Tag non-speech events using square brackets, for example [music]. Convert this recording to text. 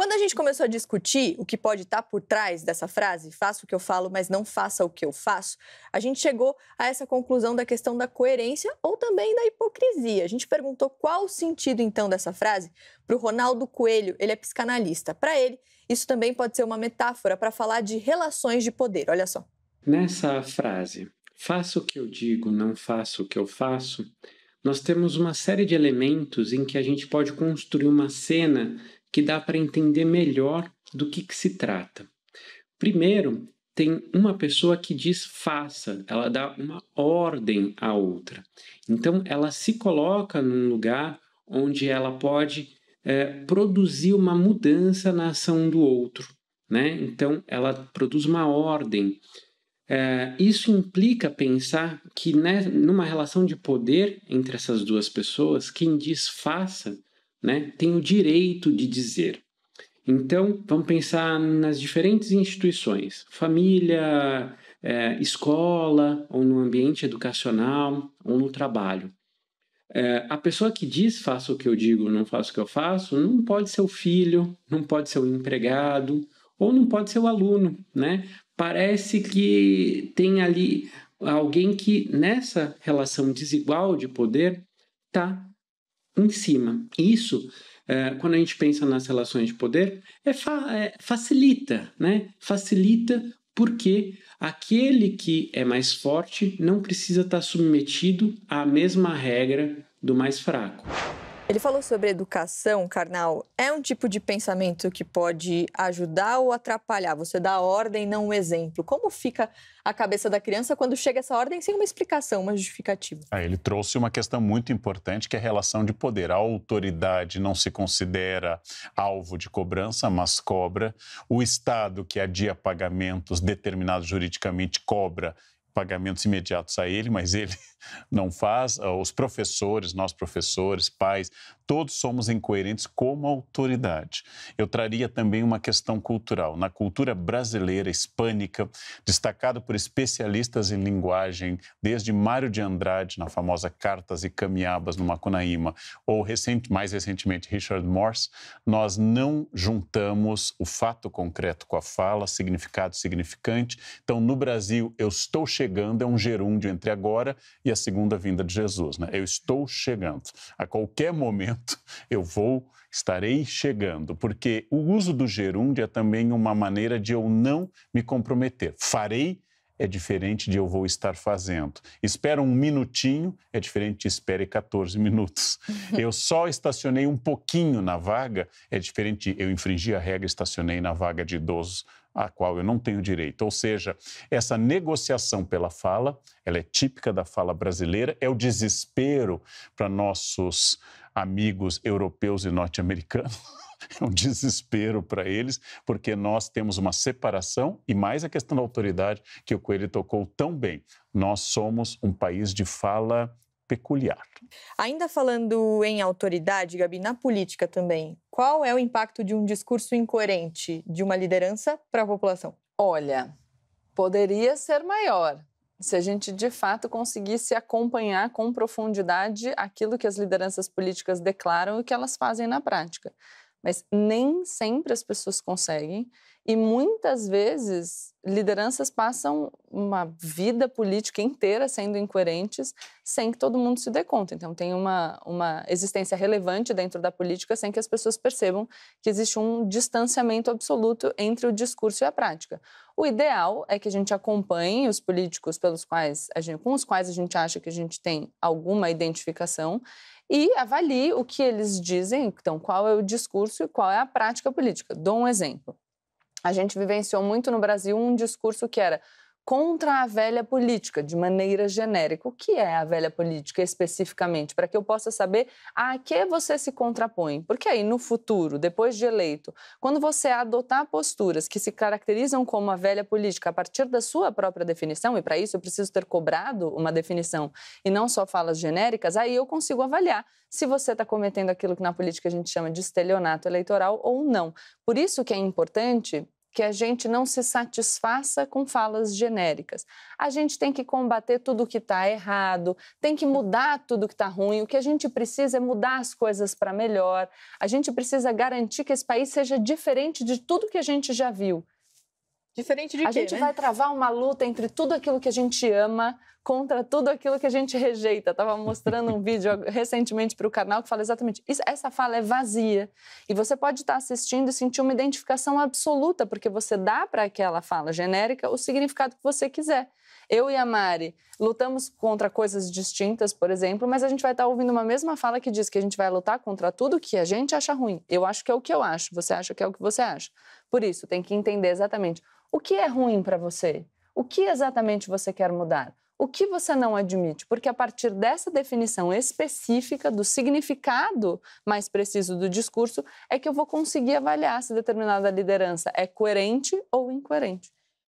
Quando a gente começou a discutir o que pode estar tá por trás dessa frase, faça o que eu falo, mas não faça o que eu faço, a gente chegou a essa conclusão da questão da coerência ou também da hipocrisia. A gente perguntou qual o sentido então dessa frase para o Ronaldo Coelho, ele é psicanalista. Para ele, isso também pode ser uma metáfora para falar de relações de poder. Olha só. Nessa frase, faça o que eu digo, não faça o que eu faço, nós temos uma série de elementos em que a gente pode construir uma cena que dá para entender melhor do que, que se trata. Primeiro, tem uma pessoa que diz faça, ela dá uma ordem à outra. Então, ela se coloca num lugar onde ela pode é, produzir uma mudança na ação do outro. Né? Então, ela produz uma ordem. É, isso implica pensar que né, numa relação de poder entre essas duas pessoas, quem diz faça né, tem o direito de dizer. Então, vamos pensar nas diferentes instituições: família, é, escola, ou no ambiente educacional, ou no trabalho. É, a pessoa que diz faça o que eu digo, não faça o que eu faço, não pode ser o filho, não pode ser o empregado, ou não pode ser o aluno, né? Parece que tem ali alguém que nessa relação desigual de poder está em cima. Isso, é, quando a gente pensa nas relações de poder, é, fa é facilita, né? Facilita porque aquele que é mais forte não precisa estar tá submetido à mesma regra do mais fraco. Ele falou sobre educação, carnal. É um tipo de pensamento que pode ajudar ou atrapalhar? Você dá a ordem, não o um exemplo. Como fica a cabeça da criança quando chega essa ordem sem uma explicação, uma justificativa? Ah, ele trouxe uma questão muito importante, que é a relação de poder. A autoridade não se considera alvo de cobrança, mas cobra. O Estado que adia pagamentos determinados juridicamente cobra pagamentos imediatos a ele, mas ele [laughs] não faz. Ah, os professores, nós professores, pais, todos somos incoerentes como autoridade. Eu traria também uma questão cultural. Na cultura brasileira, hispânica, destacado por especialistas em linguagem, desde Mário de Andrade, na famosa Cartas e Camiabas no Macunaíma, ou recente, mais recentemente Richard Morse, nós não juntamos o fato concreto com a fala, significado significante. Então, no Brasil, eu estou chegando chegando é um gerúndio entre agora e a segunda vinda de Jesus. Né? Eu estou chegando. A qualquer momento [laughs] eu vou, estarei chegando, porque o uso do gerúndio é também uma maneira de eu não me comprometer. Farei é diferente de eu vou estar fazendo. Espera um minutinho é diferente de espere 14 minutos. [laughs] Eu só estacionei um pouquinho na vaga é diferente de eu infringi a regra, estacionei na vaga de idosos a qual eu não tenho direito. Ou seja, essa negociação pela fala, ela é típica da fala brasileira, é o desespero para nossos amigos europeus e norte-americanos. [laughs] É um desespero para eles, porque nós temos uma separação e mais a questão da autoridade que o Coelho tocou tão bem. Nós somos um país de fala peculiar. Ainda falando em autoridade, Gabi, na política também, qual é o impacto de um discurso incoerente de uma liderança para a população? Olha, poderia ser maior se a gente de fato conseguisse acompanhar com profundidade aquilo que as lideranças políticas declaram e o que elas fazem na prática mas nem sempre as pessoas conseguem. E muitas vezes lideranças passam uma vida política inteira sendo incoerentes sem que todo mundo se dê conta. Então, tem uma, uma existência relevante dentro da política sem que as pessoas percebam que existe um distanciamento absoluto entre o discurso e a prática. O ideal é que a gente acompanhe os políticos pelos quais gente, com os quais a gente acha que a gente tem alguma identificação e avalie o que eles dizem, então qual é o discurso e qual é a prática política. Dou um exemplo. A gente vivenciou muito no Brasil um discurso que era contra a velha política, de maneira genérica. O que é a velha política especificamente? Para que eu possa saber a que você se contrapõe. Porque aí, no futuro, depois de eleito, quando você adotar posturas que se caracterizam como a velha política a partir da sua própria definição, e para isso eu preciso ter cobrado uma definição e não só falas genéricas, aí eu consigo avaliar se você está cometendo aquilo que na política a gente chama de estelionato eleitoral ou não. Por isso que é importante que a gente não se satisfaça com falas genéricas. A gente tem que combater tudo que está errado, tem que mudar tudo que está ruim. O que a gente precisa é mudar as coisas para melhor. A gente precisa garantir que esse país seja diferente de tudo que a gente já viu. Diferente de a quê? A gente né? vai travar uma luta entre tudo aquilo que a gente ama contra tudo aquilo que a gente rejeita. Estava mostrando um [laughs] vídeo recentemente para o canal que fala exatamente isso. Essa fala é vazia. E você pode estar tá assistindo e sentir uma identificação absoluta, porque você dá para aquela fala genérica o significado que você quiser. Eu e a Mari lutamos contra coisas distintas, por exemplo, mas a gente vai estar tá ouvindo uma mesma fala que diz que a gente vai lutar contra tudo que a gente acha ruim. Eu acho que é o que eu acho, você acha que é o que você acha. Por isso, tem que entender exatamente o que é ruim para você, o que exatamente você quer mudar o que você não admite? Porque a partir dessa definição específica do significado mais preciso do discurso é que eu vou conseguir avaliar se determinada liderança é coerente ou incoerente.